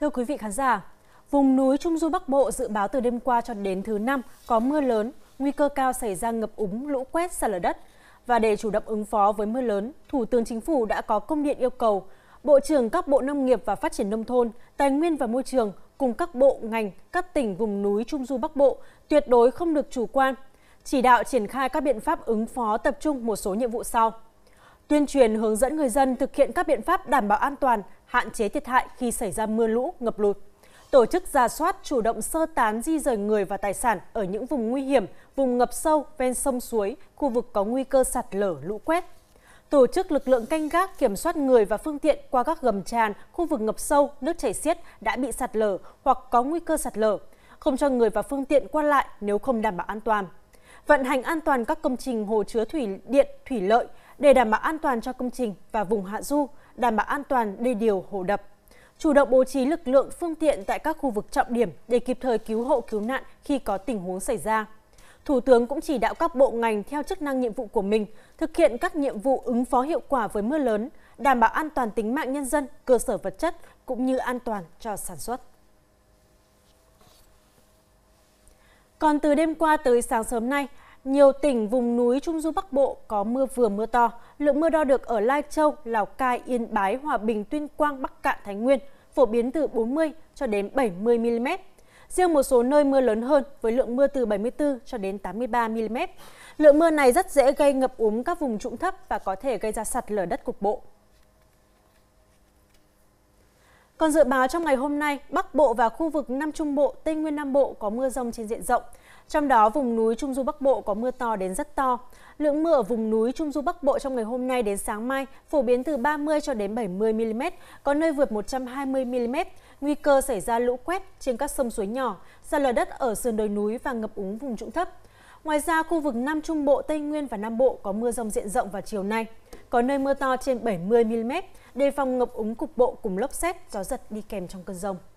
Thưa quý vị khán giả, vùng núi Trung Du Bắc Bộ dự báo từ đêm qua cho đến thứ năm có mưa lớn, nguy cơ cao xảy ra ngập úng, lũ quét, sạt lở đất. Và để chủ động ứng phó với mưa lớn, Thủ tướng Chính phủ đã có công điện yêu cầu Bộ trưởng các Bộ Nông nghiệp và Phát triển Nông thôn, Tài nguyên và Môi trường cùng các bộ, ngành, các tỉnh vùng núi Trung Du Bắc Bộ tuyệt đối không được chủ quan, chỉ đạo triển khai các biện pháp ứng phó tập trung một số nhiệm vụ sau tuyên truyền hướng dẫn người dân thực hiện các biện pháp đảm bảo an toàn, hạn chế thiệt hại khi xảy ra mưa lũ, ngập lụt. Tổ chức ra soát chủ động sơ tán di rời người và tài sản ở những vùng nguy hiểm, vùng ngập sâu, ven sông suối, khu vực có nguy cơ sạt lở, lũ quét. Tổ chức lực lượng canh gác kiểm soát người và phương tiện qua các gầm tràn, khu vực ngập sâu, nước chảy xiết đã bị sạt lở hoặc có nguy cơ sạt lở, không cho người và phương tiện qua lại nếu không đảm bảo an toàn. Vận hành an toàn các công trình hồ chứa thủy điện, thủy lợi, để đảm bảo an toàn cho công trình và vùng hạ du, đảm bảo an toàn đê điều hồ đập. Chủ động bố trí lực lượng phương tiện tại các khu vực trọng điểm để kịp thời cứu hộ cứu nạn khi có tình huống xảy ra. Thủ tướng cũng chỉ đạo các bộ ngành theo chức năng nhiệm vụ của mình thực hiện các nhiệm vụ ứng phó hiệu quả với mưa lớn, đảm bảo an toàn tính mạng nhân dân, cơ sở vật chất cũng như an toàn cho sản xuất. Còn từ đêm qua tới sáng sớm nay, nhiều tỉnh vùng núi Trung Du Bắc Bộ có mưa vừa mưa to. Lượng mưa đo được ở Lai Châu, Lào Cai, Yên Bái, Hòa Bình, Tuyên Quang, Bắc Cạn, Thái Nguyên phổ biến từ 40 cho đến 70 mm. Riêng một số nơi mưa lớn hơn với lượng mưa từ 74 cho đến 83 mm. Lượng mưa này rất dễ gây ngập úng các vùng trũng thấp và có thể gây ra sạt lở đất cục bộ. Còn dự báo trong ngày hôm nay, Bắc Bộ và khu vực Nam Trung Bộ, Tây Nguyên Nam Bộ có mưa rông trên diện rộng. Trong đó, vùng núi Trung Du Bắc Bộ có mưa to đến rất to. Lượng mưa ở vùng núi Trung Du Bắc Bộ trong ngày hôm nay đến sáng mai phổ biến từ 30 cho đến 70 mm, có nơi vượt 120 mm. Nguy cơ xảy ra lũ quét trên các sông suối nhỏ, sạt lở đất ở sườn đồi núi và ngập úng vùng trũng thấp. Ngoài ra, khu vực Nam Trung Bộ, Tây Nguyên và Nam Bộ có mưa rông diện rộng vào chiều nay có nơi mưa to trên 70 mm, đề phòng ngập úng cục bộ cùng lốc xét, gió giật đi kèm trong cơn rông.